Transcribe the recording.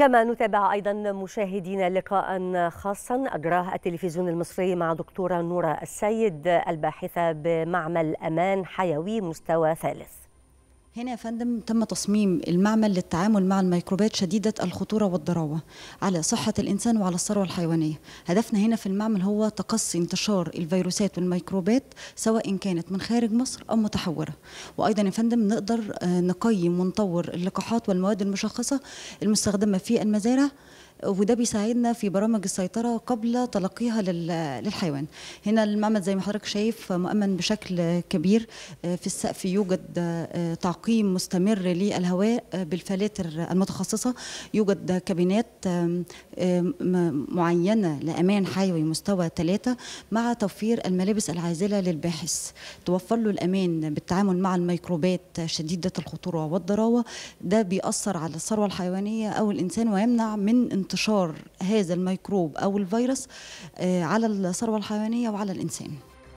كما نتابع أيضا مشاهدينا لقاء خاصا أجراه التلفزيون المصري مع دكتورة نورة السيد الباحثة بمعمل أمان حيوي مستوى ثالث هنا يا فندم تم تصميم المعمل للتعامل مع الميكروبات شديدة الخطورة والضراوة على صحة الإنسان وعلى الثروة الحيوانية هدفنا هنا في المعمل هو تقصي انتشار الفيروسات والميكروبات سواء كانت من خارج مصر أو متحورة وأيضا يا فندم نقدر آه، نقيم ونطور اللقاحات والمواد المشخصة المستخدمة في المزارع وده بيساعدنا في برامج السيطره قبل تلقيها للحيوان هنا المعمل زي ما حضرتك شايف مؤمن بشكل كبير آه، في السقف يوجد آه، تعقيم مستمر للهواء آه، بالفلاتر المتخصصه يوجد كابينات معينه لامان حيوي مستوى ثلاثه مع توفير الملابس العازله للباحث توفر له الامان بالتعامل مع الميكروبات شديده الخطوره والضراوه ده بيأثر على الثروه الحيوانيه او الانسان ويمنع من انتشار هذا الميكروب أو الفيروس آه، على الثروة الحيوانية وعلى الإنسان